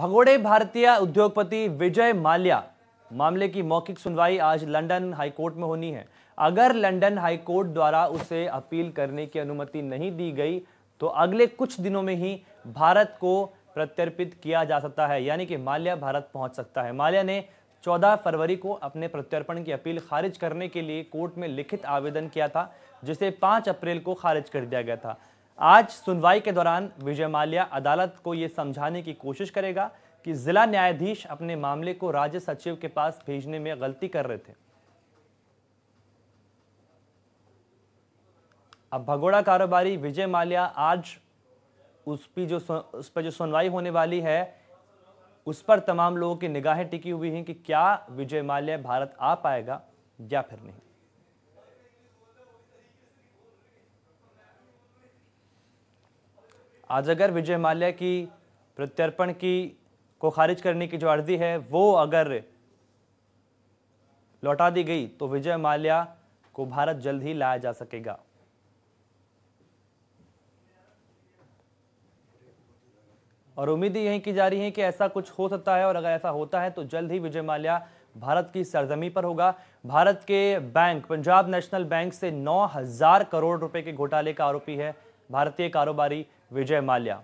भगोड़े भारतीय उद्योगपति विजय माल्या मामले की मौखिक सुनवाई आज लंदन हाईकोर्ट में होनी है अगर लंदन हाईकोर्ट द्वारा उसे अपील करने की अनुमति नहीं दी गई तो अगले कुछ दिनों में ही भारत को प्रत्यर्पित किया जा सकता है यानी कि माल्या भारत पहुंच सकता है माल्या ने 14 फरवरी को अपने प्रत्यर्पण की अपील खारिज करने के लिए कोर्ट में लिखित आवेदन किया था जिसे 5 अप्रैल को खारिज कर दिया गया था आज सुनवाई के दौरान विजय माल्या अदालत को ये समझाने की कोशिश करेगा कि जिला न्यायाधीश अपने मामले को राज्य सचिव के पास भेजने में गलती कर रहे थे अब भगोड़ा कारोबारी विजय माल्या आज उस पर जो उस पर जो सुनवाई होने वाली है उस पर तमाम लोगों की निगाहें टिकी हुई हैं कि क्या विजय माल्या भारत आ पाएगा या फिर नहीं आज अगर विजय माल्या की प्रत्यर्पण की को खारिज करने की जो अर्जी है वो अगर लौटा दी गई तो विजय माल्या को भारत जल्द ही लाया जा सकेगा और उम्मीद यही की जा रही है कि ऐसा कुछ हो सकता है और अगर ऐसा होता है तो जल्द ही विजय माल्या भारत की सरजमी पर होगा भारत के बैंक पंजाब नेशनल बैंक से 9000 करोड़ रुपए के घोटाले का आरोपी है भारतीय कारोबारी विजय माल्या